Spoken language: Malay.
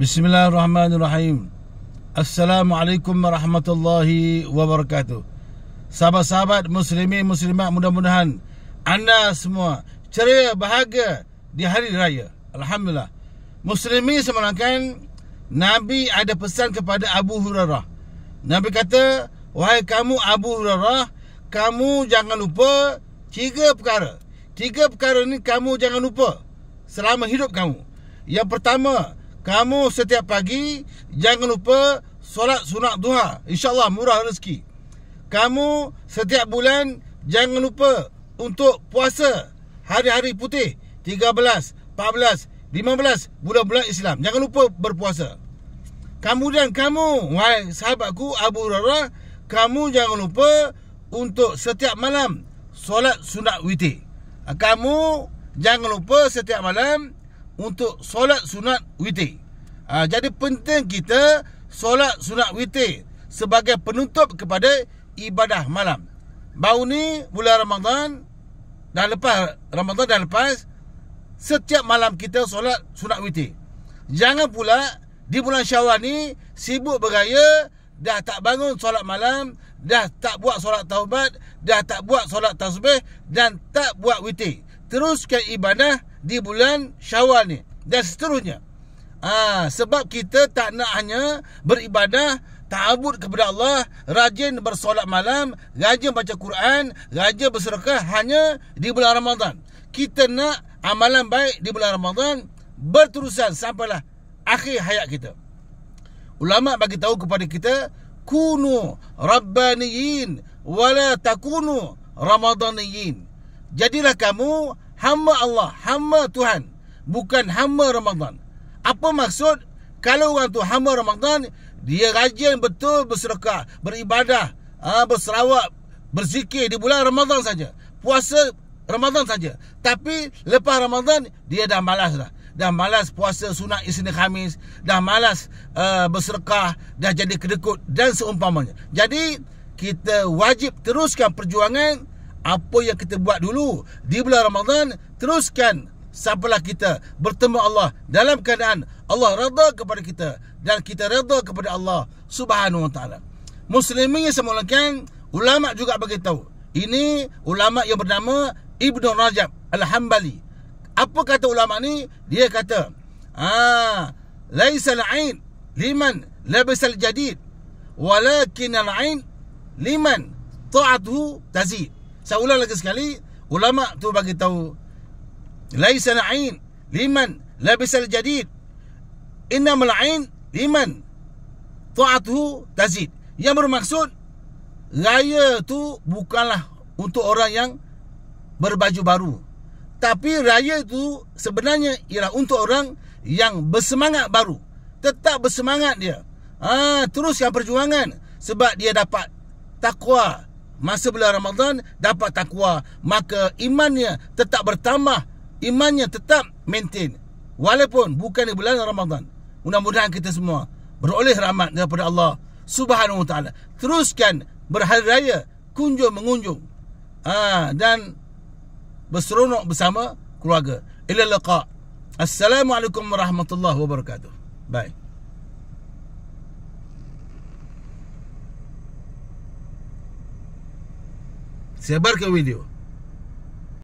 Bismillahirrahmanirrahim. Assalamualaikum warahmatullahi wabarakatuh. السلام عليكم sahabat sahabat muslimin muslimat mudah-mudahan anda semua ceria bahagia di hari raya alhamdulillah muslimin semalamkan nabi ada pesan kepada Abu Hurairah nabi kata wahai kamu Abu Hurairah kamu jangan lupa tiga perkara tiga perkara ini kamu jangan lupa selama hidup kamu yang pertama kamu setiap pagi jangan lupa solat sunat duha. InsyaAllah murah rezeki. Kamu setiap bulan jangan lupa untuk puasa hari-hari putih 13, 14, 15 bulan-bulan Islam. Jangan lupa berpuasa. Kemudian kamu, wahai sahabatku Abu Rara, kamu jangan lupa untuk setiap malam solat sunat witi. Kamu jangan lupa setiap malam untuk solat sunat witir. Ha, jadi penting kita solat sunat witir sebagai penutup kepada ibadah malam. Baru ni bulan Ramadan dah lepas Ramadan dah lepas setiap malam kita solat sunat witir. Jangan pula di bulan Syawal ni sibuk bergaya dah tak bangun solat malam, dah tak buat solat taubat, dah tak buat solat tasbih dan tak buat witir. Teruskan ibadah di bulan Syawal ni dan seterusnya. Ah, sebab kita tak nak hanya beribadah Ta'abud kepada Allah, rajin bersolat malam, rajin baca Quran, rajin berserakah hanya di bulan Ramadan. Kita nak amalan baik di bulan Ramadan berterusan sampailah akhir hayat kita. Ulama bagi tahu kepada kita, kunu rabbaniyin wala takunu ramadaniyin. Jadilah kamu hamba Allah, hamba Tuhan, bukan hamba Ramadhan. Apa maksud? Kalau orang tu hamba Ramadhan, dia rajin betul bersedekah, beribadah, ha, berserawak, berzikir di bulan Ramadhan saja. Puasa Ramadhan saja. Tapi lepas Ramadhan dia dah malas dah. Dah malas puasa sunat Isnin Khamis, dah malas uh, ha, berserkah, dah jadi kedekut dan seumpamanya. Jadi kita wajib teruskan perjuangan apa yang kita buat dulu di bulan Ramadan teruskan sampailah kita bertemu Allah dalam keadaan Allah redha kepada kita dan kita redha kepada Allah Subhanahu wa taala. Muslimin yang semulakan ulama juga beritahu ini ulama yang bernama Ibn Rajab Al-Hambali. Apa kata ulama ni? Dia kata, "Ah, laisa ain liman labisa al-jadid, walakin al-ain liman ta'atuhu tazid." saya ulang lagi sekali ulama tu bagi tahu laisa ain liman labisa al-jadid innama al-ain liman ta'atuhu tazid yang bermaksud raya tu bukanlah untuk orang yang berbaju baru tapi raya itu sebenarnya ialah untuk orang yang bersemangat baru tetap bersemangat dia ha, teruskan perjuangan sebab dia dapat takwa masa bulan Ramadan dapat takwa maka imannya tetap bertambah imannya tetap maintain walaupun bukan di bulan Ramadan mudah-mudahan kita semua beroleh rahmat daripada Allah Subhanahu Wa Taala teruskan berhari raya kunjung mengunjung ah dan berseronok bersama keluarga ila laqa assalamualaikum warahmatullahi wabarakatuh bye Sebarkan video.